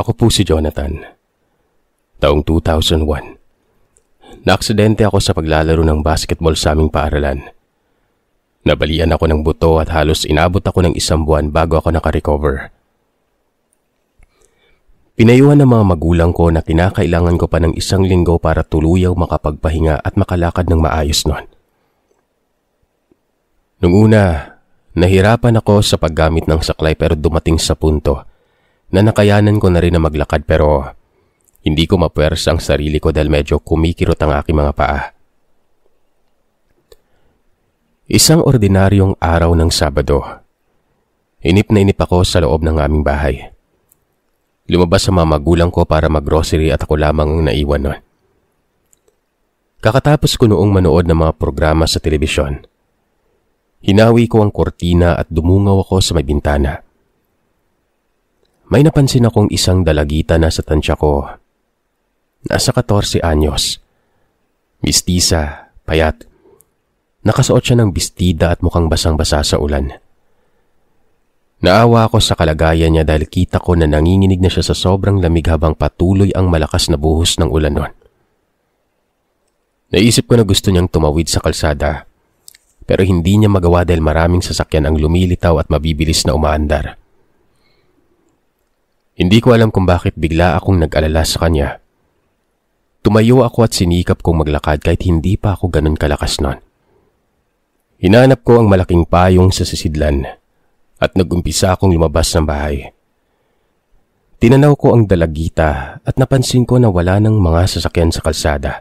Ako po si Jonathan. Taong 2001. Naaksidente ako sa paglalaro ng basketball sa aming paaralan. Nabalian ako ng buto at halos inabot ako ng isang buwan bago ako nakarecover. Pinayuhan ng mga magulang ko na kinakailangan ko pa ng isang linggo para tuluyaw makapagpahinga at makalakad ng maayos noon. Nung una, nahirapan ako sa paggamit ng saklay pero dumating sa punto na nakayanan ko na rin na maglakad pero hindi ko mapuwersa ang sarili ko dahil medyo kumikirot ang aking mga paa. Isang ordinaryong araw ng Sabado. Inip na inip ako sa loob ng aming bahay. Lumabas sa mga magulang ko para maggrocery at ako lamang ang naiwan nun. Kakatapos ko noong manood ng mga programa sa telebisyon. Hinawi ko ang kortina at dumungaw ako sa may bintana may napansin akong isang dalagita na sa tansya ko. Nasa 14 anyos. Mistisa, payat. Nakasuot siya ng bistida at mukhang basang-basa sa ulan. Naawa ako sa kalagayan niya dahil kita ko na nanginginig na siya sa sobrang lamig habang patuloy ang malakas na buhos ng ulan noon. Naisip ko na gusto niyang tumawid sa kalsada pero hindi niya magawa dahil maraming sasakyan ang lumilitaw at mabibilis na umaandar. Hindi ko alam kung bakit bigla akong nag-alala sa kanya. Tumayo ako at sinikap kong maglakad kahit hindi pa ako ganun kalakas nun. Hinanap ko ang malaking payong sa sisidlan at nagumpisa akong lumabas ng bahay. Tinanaw ko ang dalagita at napansin ko na wala ng mga sasakyan sa kalsada.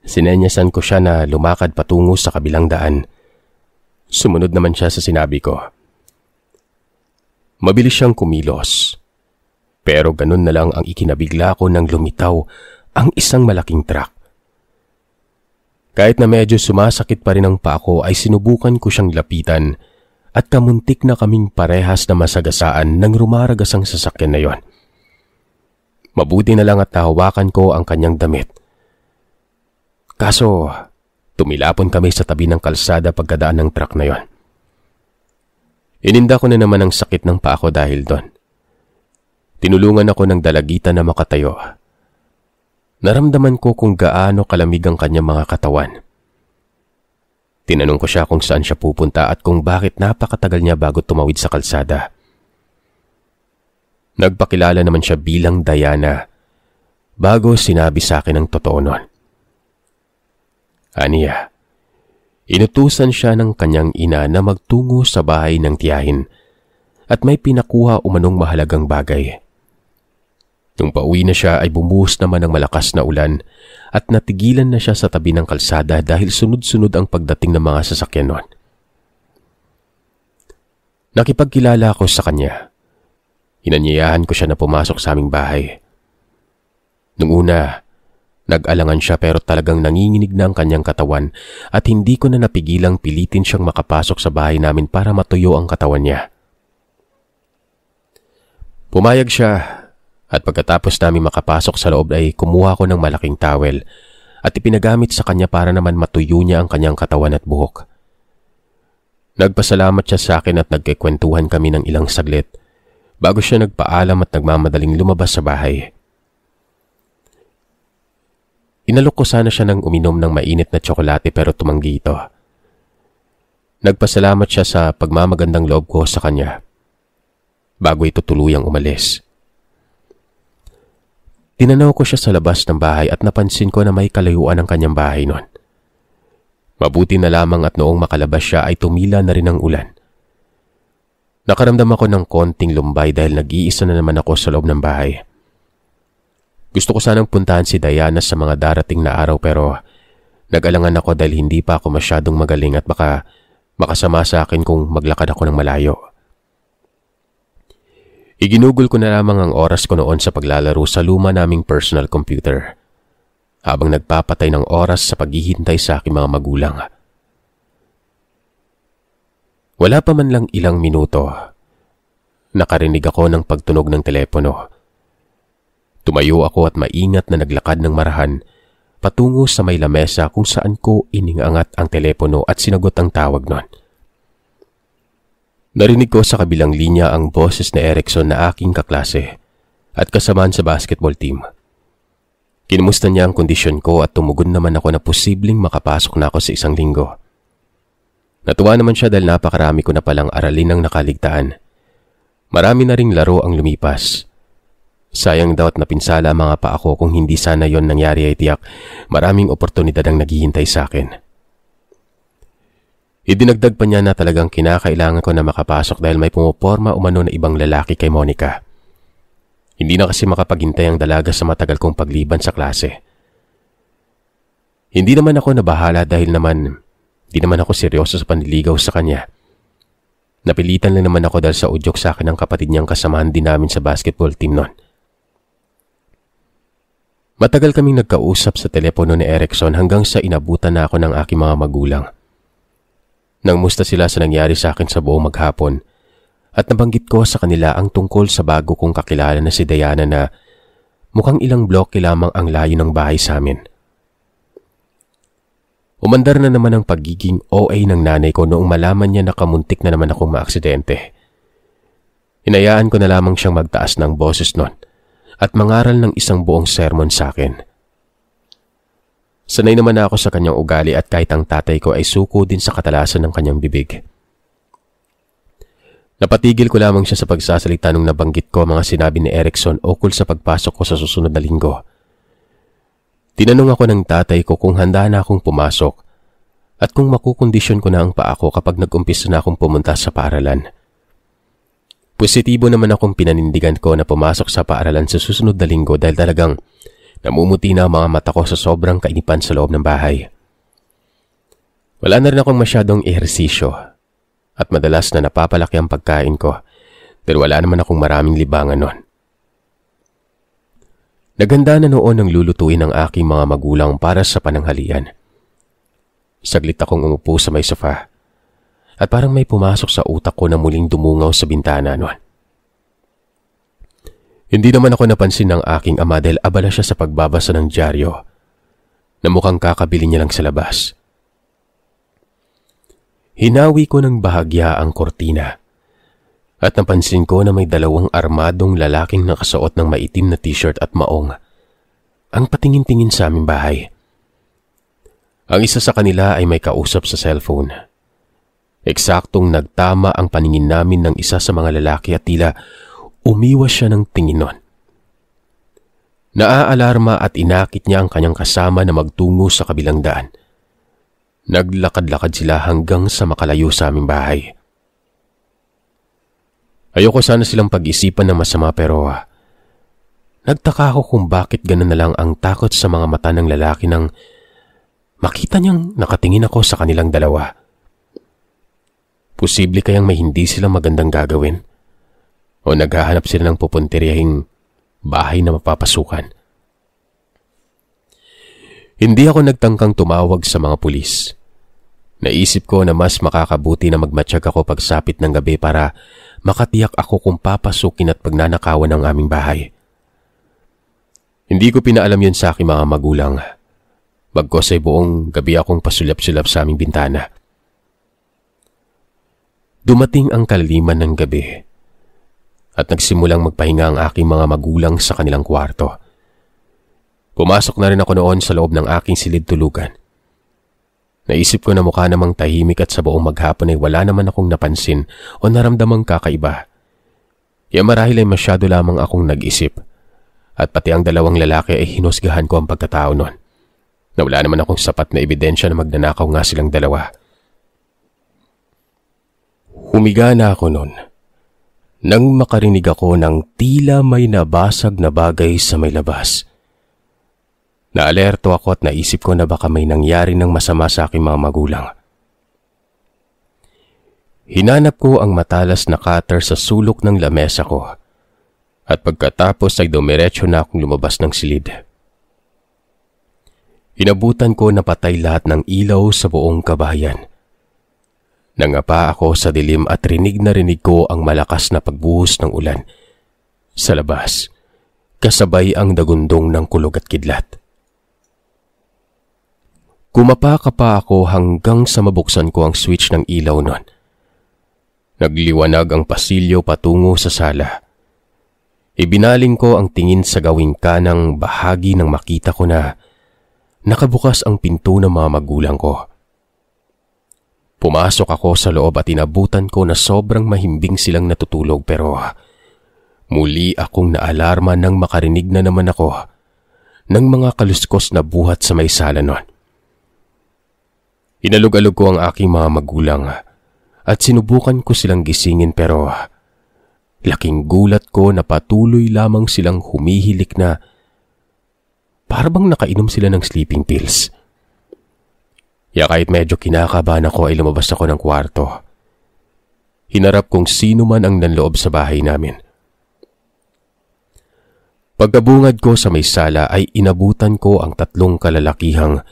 Sinenyasan ko siya na lumakad patungo sa kabilang daan. Sumunod naman siya sa sinabi ko. Mabilis siyang kumilos. Pero ganun na lang ang ikinabigla ko nang lumitaw ang isang malaking truck. Kahit na medyo sumasakit pa rin ang pako ay sinubukan ko siyang lapitan at kamuntik na kaming parehas na masagasaan ng rumaragas ang sasakyan na yon. Mabuti na lang at nahawakan ko ang kanyang damit. Kaso, tumilapon kami sa tabi ng kalsada pagkadaan ng truck na yon. Ininda ko na naman ang sakit ng paa ko dahil doon. Tinulungan ako ng dalagita na makatayo. Naramdaman ko kung gaano kalamig ang kanyang mga katawan. Tinanong ko siya kung saan siya pupunta at kung bakit napakatagal niya bago tumawid sa kalsada. Nagpakilala naman siya bilang Diana bago sinabi sa akin ang totoo nun. Aniya, Inutusan siya ng kanyang ina na magtungo sa bahay ng tiyahin at may pinakuha umanong mahalagang bagay. Nung pauwi na siya ay bumuhos naman ng malakas na ulan at natigilan na siya sa tabi ng kalsada dahil sunod-sunod ang pagdating ng mga sasakyan noon. Nakipagkilala ako sa kanya. Inanyayahan ko siya na pumasok sa aming bahay. Nung una, Nag-alangan siya pero talagang nanginginig na ang kanyang katawan at hindi ko na napigilang pilitin siyang makapasok sa bahay namin para matuyo ang katawan niya. Pumayag siya at pagkatapos namin makapasok sa loob ay kumuha ko ng malaking towel at ipinagamit sa kanya para naman matuyo niya ang kanyang katawan at buhok. Nagpasalamat siya sa akin at nagkikwentuhan kami ng ilang saglit bago siya nagpaalam at nagmamadaling lumabas sa bahay. Inalok ko sana siya ng uminom ng mainit na tsokolate pero tumanggi ito. Nagpasalamat siya sa pagmamagandang loob ko sa kanya bago ito tuluyang umalis. Tinanaw ko siya sa labas ng bahay at napansin ko na may kalayuan ang kanyang bahay noon. Mabuti na lamang at noong makalabas siya ay tumila na rin ang ulan. Nakaramdam ako ng konting lumbay dahil nag-iisa na naman ako sa loob ng bahay. Gusto ko sanang puntahan si Diana sa mga darating na araw pero nag-alangan ako dahil hindi pa ako masyadong magaling at baka makasama sa akin kung maglakad ako ng malayo. Iginugol ko na lamang ang oras ko noon sa paglalaro sa luma naming personal computer habang nagpapatay ng oras sa paghihintay sa aking mga magulang. Wala pa man lang ilang minuto. Nakarinig ako ng pagtunog ng telepono. Tumayo ako at maingat na naglakad ng marahan patungo sa may lamesa kung saan ko iningangat ang telepono at sinagot ang tawag noon. Narinig ko sa kabilang linya ang boses na Erickson na aking kaklase at kasamaan sa basketball team. Kinumusta niya ang kondisyon ko at tumugon naman ako na posibleng makapasok na ako sa isang linggo. Natuwa naman siya dahil napakarami ko na palang aralin ang nakaligtaan. Marami na ring laro ang lumipas Sayang daw at napinsala mga pa ako kung hindi sana yon nangyari ay tiyak. Maraming oportunidad ang naghihintay sa akin. Idinagdag pa niya na talagang kinakailangan ko na makapasok dahil may pumuporma umano na ibang lalaki kay Monica. Hindi na kasi makapaghintay ang dalaga sa matagal kong pagliban sa klase. Hindi naman ako nabahala dahil naman hindi naman ako seryoso sa panliligaw sa kanya. Napilitan lang naman ako dahil sa udyok sa akin ng kapatid niyang kasamahan din namin sa basketball team noon. Matagal kaming nagkausap sa telepono ni Erickson hanggang sa inabutan na ako ng aking mga magulang. Nang musta sila sa nangyari sa akin sa buong maghapon at nabanggit ko sa kanila ang tungkol sa bago kong kakilala na si Diana na mukhang ilang bloke lamang ang layo ng bahay sa amin. Umandar na naman ang pagiging OA ng nanay ko noong malaman niya na kamuntik na naman akong maaksidente. Inayaan ko na lamang siyang magtaas ng boses noon at mangaral ng isang buong sermon sa akin. Sanay naman ako sa kanyang ugali at kahit ang tatay ko ay suko din sa katalasan ng kanyang bibig. Napatigil ko lamang siya sa pagsasalita nung nabanggit ko mga sinabi ni Erickson ukol sa pagpasok ko sa susunod na linggo. Tinanong ako ng tatay ko kung handa na akong pumasok at kung makukondisyon ko na ang paako kapag nag-umpisa na akong pumunta sa paralan. Positibo naman akong pinanindigan ko na pumasok sa paaralan sa susunod na linggo dahil talagang namumuti na ang mga mata ko sa sobrang kainipan sa loob ng bahay. Wala na rin akong masyadong ehersisyo at madalas na napapalaki ang pagkain ko dahil wala naman akong maraming libangan nun. Naganda na noon ang lulutuin ng aking mga magulang para sa pananghalian. Saglit akong umupo sa may sofa at parang may pumasok sa utak ko na muling dumungaw sa bintana noon. Hindi naman ako napansin ng aking ama dahil abala siya sa pagbabasa ng dyaryo na mukhang kakabili niya lang sa labas. Hinawi ko ng bahagya ang kortina at napansin ko na may dalawang armadong lalaking nakasuot ng maitim na t-shirt at maong ang patingin-tingin sa aming bahay. Ang isa sa kanila ay may kausap sa cellphone Eksaktong nagtama ang paningin namin ng isa sa mga lalaki at tila umiwas siya ng tingin nun. Naaalarma at inakit niya ang kanyang kasama na magtungo sa kabilang daan. Naglakad-lakad sila hanggang sa makalayo sa aming bahay. Ayoko sana silang pag-isipan ng masama pero uh, nagtaka ako kung bakit ganun na lang ang takot sa mga mata ng lalaki nang makita niyang nakatingin ako sa kanilang dalawa. Posible kayang may hindi sila magandang gagawin? O naghahanap sila ng pupunteryahing bahay na mapapasukan? Hindi ako nagtangkang tumawag sa mga pulis. Naisip ko na mas makakabuti na magmatsyag ako pagsapit ng gabi para makatiyak ako kung papasukin at pagnanakawan ng aming bahay. Hindi ko pinaalam yon sa aking mga magulang. Bagkos ay buong gabi akong pasulap-sulap sa aming bintana dumating ang kalaliman ng gabi. At nagsimulang magpahinga ang aking mga magulang sa kanilang kwarto. Pumasok na rin ako noon sa loob ng aking silid tulugan. Naisip ko na mukha namang tahimik at sa buong maghapon ay wala naman akong napansin o naramdamang kakaiba. Kaya marahil ay masyado lamang akong nag-isip at pati ang dalawang lalaki ay hinusgahan ko ang pagkatao noon. Na wala naman akong sapat na ebidensya na magnanakaw nga silang dalawa. Umigana ako noon. Nang makarinig ako ng tila may nabasag na bagay sa may labas. Naalerto ako at naisip ko na baka may nangyari ng masama sa aking mga magulang. Hinanap ko ang matalas na cutter sa sulok ng lamesa ko at pagkatapos ay dumiretso na akong lumabas ng silid. Inabutan ko na patay lahat ng ilaw sa buong kabayan Nangapa ako sa dilim at rinig na rinig ko ang malakas na pagbuhos ng ulan. Sa labas, kasabay ang dagundong ng kulog at kidlat. Kumapa ka pa ako hanggang sa mabuksan ko ang switch ng ilaw nun. Nagliwanag ang pasilyo patungo sa sala. Ibinaling ko ang tingin sa gawing kanang bahagi ng makita ko na nakabukas ang pinto ng mga magulang ko. Pumasok ako sa loob at inabutan ko na sobrang mahimbing silang natutulog pero muli akong naalarma nang makarinig na naman ako ng mga kaluskos na buhat sa may sala nun. Inalog-alog ko ang aking mga magulang at sinubukan ko silang gisingin pero laking gulat ko na patuloy lamang silang humihilik na parang nakainom sila ng sleeping pills. Kaya kahit medyo kinakabahan ako ay lumabas ako ng kwarto. Hinarap kong sino man ang nanloob sa bahay namin. Pagkabungad ko sa may sala ay inabutan ko ang tatlong kalalakihang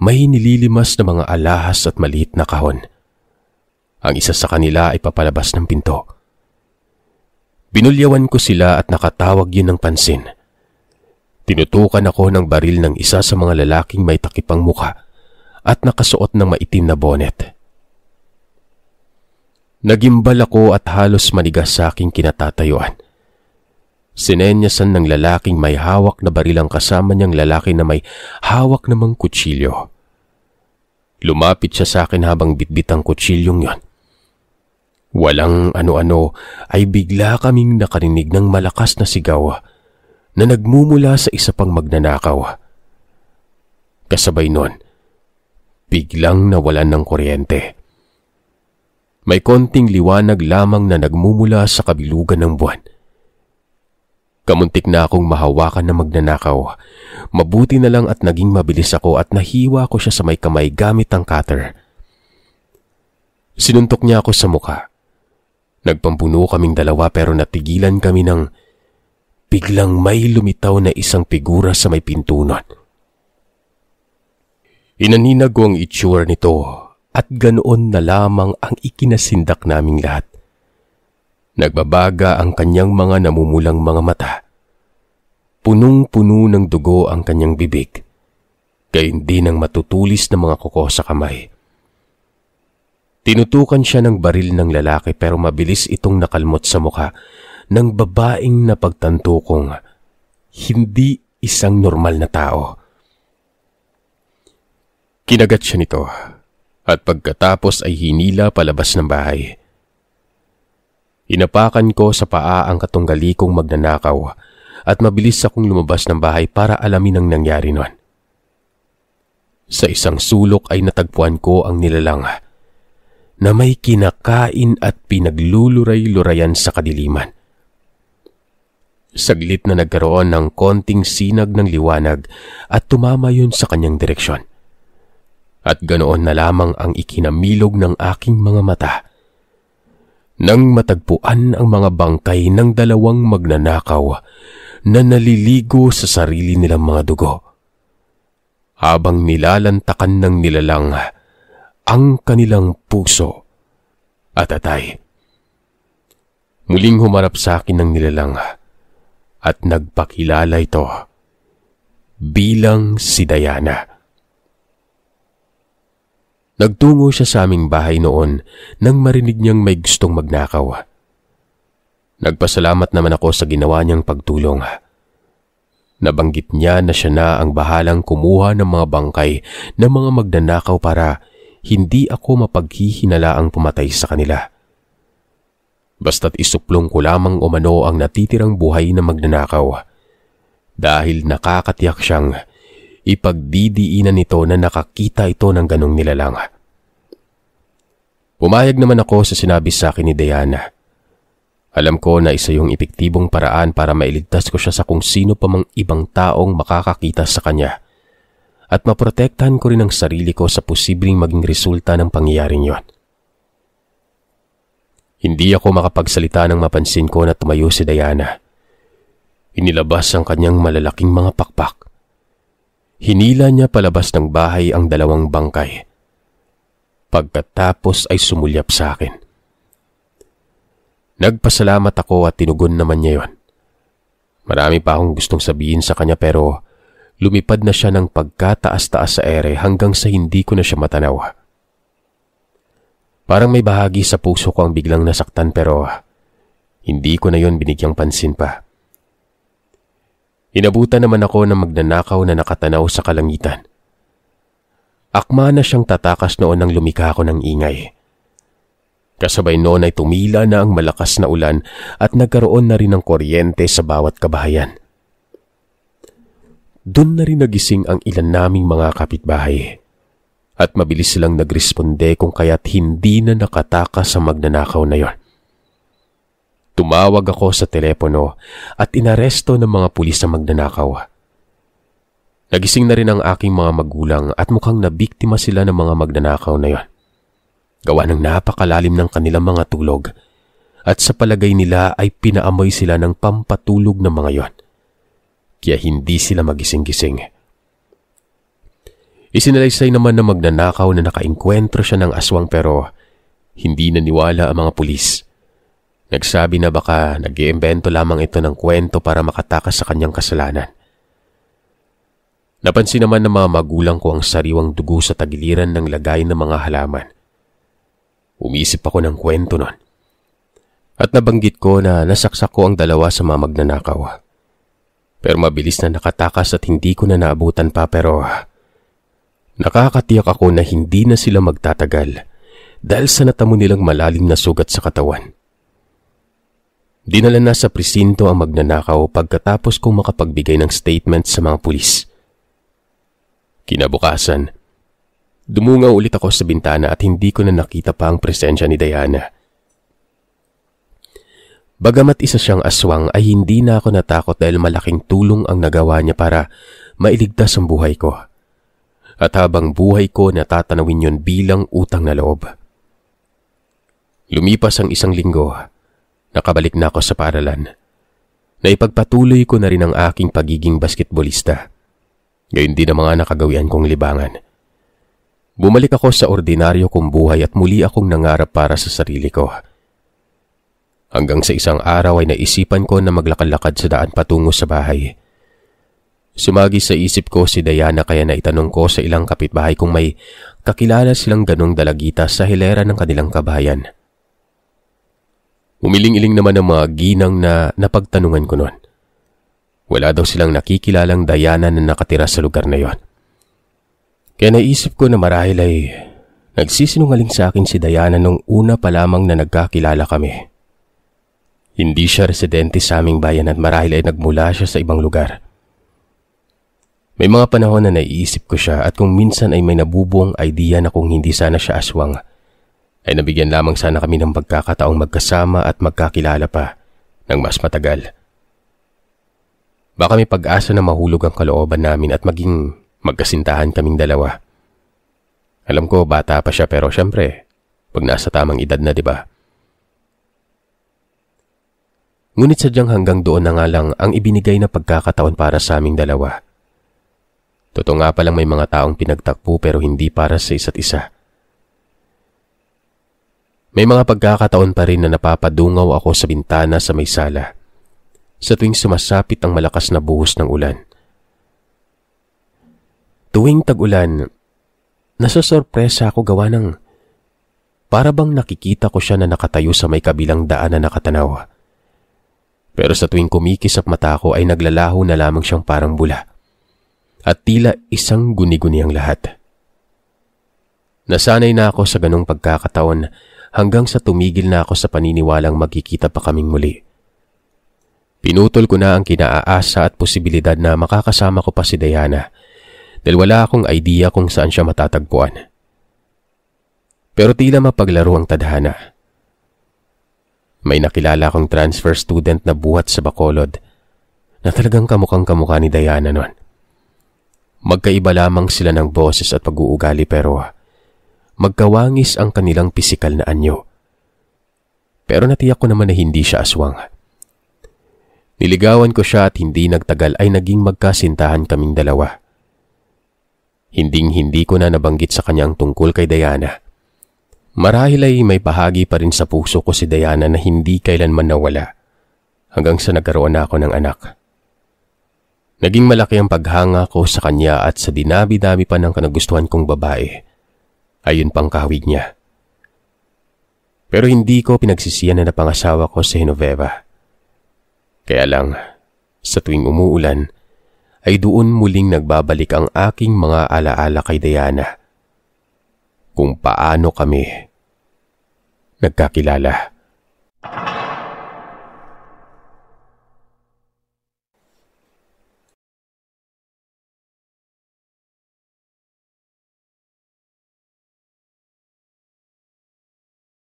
may nililimas na mga alahas at maliit na kahon. Ang isa sa kanila ay papalabas ng pinto. Binulyawan ko sila at nakatawag yun ng pansin. Tinutukan ako ng baril ng isa sa mga lalaking may takipang mukha at nakasuot ng maitim na bonnet. Nagimbal ako at halos manigas sa aking kinatatayuan. Sinenyasan ng lalaking may hawak na barilang kasama niyang lalaki na may hawak namang kutsilyo. Lumapit siya sa akin habang bitbit ang kutsilyong yon. Walang ano-ano ay bigla kaming nakarinig ng malakas na sigaw na nagmumula sa isa pang magnanakaw. Kasabay noon, biglang nawalan ng kuryente. May konting liwanag lamang na nagmumula sa kabilugan ng buwan. Kamuntik na akong mahawakan na magnanakaw. Mabuti na lang at naging mabilis ako at nahiwa ko siya sa may kamay gamit ang cutter. Sinuntok niya ako sa muka. Nagpampuno kaming dalawa pero natigilan kami ng biglang may lumitaw na isang figura sa may pintunan. Inaninag ko ang itsura nito at ganoon na lamang ang ikinasindak naming lahat. Nagbabaga ang kanyang mga namumulang mga mata. Punong-puno ng dugo ang kanyang bibig. Gayun hindi nang matutulis na mga kuko sa kamay. Tinutukan siya ng baril ng lalaki pero mabilis itong nakalmot sa mukha ng babaeng napagtanto kong hindi isang normal na tao. Kinagat siya nito at pagkatapos ay hinila palabas ng bahay. Inapakan ko sa paa ang katunggali kong magnanakaw at mabilis akong lumabas ng bahay para alamin ang nangyari noon. Sa isang sulok ay natagpuan ko ang nilalang na may kinakain at pinagluluray-lurayan sa kadiliman. Saglit na nagkaroon ng konting sinag ng liwanag at tumama yun sa kanyang direksyon at ganoon na lamang ang ikinamilog ng aking mga mata. Nang matagpuan ang mga bangkay ng dalawang magnanakaw na naliligo sa sarili nilang mga dugo. Habang nilalantakan ng nilalang ang kanilang puso at atay. Muling humarap sa akin ng nilalang at nagpakilala ito bilang si Diana. Nagtungo siya sa aming bahay noon nang marinig niyang may gustong magnakaw. Nagpasalamat naman ako sa ginawa niyang pagtulong. Nabanggit niya na siya na ang bahalang kumuha ng mga bangkay ng mga magnanakaw para hindi ako mapaghihinala ang pumatay sa kanila. Basta't isuplong ko lamang umano ang natitirang buhay na magnanakaw. Dahil nakakatiyak siyang ipagdidiinan nito na nakakita ito ng ganong nilalang. Pumayag naman ako sa sinabi sa akin ni Diana. Alam ko na isa yung epektibong paraan para mailigtas ko siya sa kung sino pa mang ibang taong makakakita sa kanya at maprotektahan ko rin ang sarili ko sa posibleng maging resulta ng pangyayaring yon. Hindi ako makapagsalita nang mapansin ko na tumayo si Diana. Inilabas ang kanyang malalaking mga pakpak. Hinila niya palabas ng bahay ang dalawang bangkay. Pagkatapos ay sumulyap sa akin. Nagpasalamat ako at tinugon naman niya yon. Marami pa akong gustong sabihin sa kanya pero lumipad na siya ng pagkataas-taas sa ere hanggang sa hindi ko na siya matanaw. Parang may bahagi sa puso ko ang biglang nasaktan pero hindi ko na yon binigyang pansin pa. Inabutan naman ako ng magnanakaw na nakatanaw sa kalangitan. Akma na siyang tatakas noon nang lumikha ako ng ingay. Kasabay noon ay tumila na ang malakas na ulan at nagkaroon na rin ng kuryente sa bawat kabahayan. Doon na rin nagising ang ilan naming mga kapitbahay. At mabilis silang nagresponde kung kaya't hindi na nakatakas sa magnanakaw na yon. Tumawag ako sa telepono at inaresto ng mga pulis na magnanakaw. Nagising na rin ang aking mga magulang at mukhang nabiktima sila ng mga magnanakaw na yon. Gawa ng napakalalim ng kanilang mga tulog at sa palagay nila ay pinaamoy sila ng pampatulog ng mga yon. Kaya hindi sila magising-gising. Isinalaysay naman ng magnanakaw na nakainkwentro siya ng aswang pero hindi naniwala ang mga pulis Nagsabi na baka nag iimbento lamang ito ng kwento para makatakas sa kanyang kasalanan. Napansin naman ng mga magulang ko ang sariwang dugo sa tagiliran ng lagay ng mga halaman. Umisip ako ng kwento nun. At nabanggit ko na nasaksak ko ang dalawa sa mga magnanakaw. Pero mabilis na nakatakas at hindi ko na naabutan pa pero ah, nakakatiyak ako na hindi na sila magtatagal dahil sa natamo nilang malalim na sugat sa katawan. Dinala na sa presinto ang magnanakaw pagkatapos kong makapagbigay ng statement sa mga pulis. Kinabukasan, dumunga ulit ako sa bintana at hindi ko na nakita pa ang presensya ni Diana. Bagamat isa siyang aswang ay hindi na ako natakot dahil malaking tulong ang nagawa niya para mailigtas ang buhay ko. At habang buhay ko natatanawin yon bilang utang na loob. Lumipas ang isang linggo Nakabalik na ako sa paralan. Naipagpatuloy ko na rin ang aking pagiging basketbolista. Gayun din ang mga nakagawian kong libangan. Bumalik ako sa ordinaryo kong buhay at muli akong nangarap para sa sarili ko. Hanggang sa isang araw ay naisipan ko na maglakad-lakad sa daan patungo sa bahay. Sumagi sa isip ko si Diana kaya naitanong ko sa ilang kapitbahay kung may kakilala silang ganong dalagita sa hilera ng kanilang kabayan. Umiling-iling naman ang mga ginang na napagtanungan ko noon. Wala daw silang nakikilalang Diana na nakatira sa lugar na yon. Kaya naisip ko na marahil ay nagsisinungaling sa akin si Diana nung una pa lamang na nagkakilala kami. Hindi siya residente sa aming bayan at marahil ay nagmula siya sa ibang lugar. May mga panahon na naiisip ko siya at kung minsan ay may nabubuong idea na kung hindi sana siya aswang ay nabigyan lamang sana kami ng pagkakataong magkasama at magkakilala pa ng mas matagal. Baka may pag-asa na mahulog ang kalooban namin at maging magkasintahan kaming dalawa. Alam ko bata pa siya pero syempre, pag nasa tamang edad na 'di ba? Ngunit sadyang hanggang doon na nga lang ang ibinigay na pagkakataon para sa aming dalawa. Totoo nga palang may mga taong pinagtakpo pero hindi para sa isa't isa. May mga pagkakataon pa rin na napapadungaw ako sa bintana sa may sala sa tuwing sumasapit ang malakas na buhos ng ulan. Tuwing tag-ulan, nasasorpresa ako gawa ng para bang nakikita ko siya na nakatayo sa may kabilang daan na nakatanaw. Pero sa tuwing kumikisap mata ko ay naglalaho na lamang siyang parang bula at tila isang guni-guni ang lahat. Nasanay na ako sa ganong pagkakataon hanggang sa tumigil na ako sa paniniwalang magkikita pa kaming muli. Pinutol ko na ang kinaaasa at posibilidad na makakasama ko pa si Diana dahil wala akong idea kung saan siya matatagpuan. Pero tila mapaglaro ang tadhana. May nakilala akong transfer student na buhat sa Bacolod na talagang kamukhang kamukha ni Diana noon. Magkaiba lamang sila ng boses at pag-uugali pero magkawangis ang kanilang pisikal na anyo. Pero natiyak ko naman na hindi siya aswang. Niligawan ko siya at hindi nagtagal ay naging magkasintahan kaming dalawa. Hinding-hindi ko na nabanggit sa kanyang tungkol kay Diana. Marahil ay may bahagi pa rin sa puso ko si Diana na hindi kailanman nawala hanggang sa nagkaroon na ako ng anak. Naging malaki ang paghanga ko sa kanya at sa dinabi-dami pa ng kanagustuhan kong babae. Ayun pang kawig niya. Pero hindi ko pinagsisiyan na napangasawa ko si Genoveva. Kaya lang, sa tuwing umuulan, ay doon muling nagbabalik ang aking mga alaala kay Diana. Kung paano kami nagkakilala. Nagkakilala.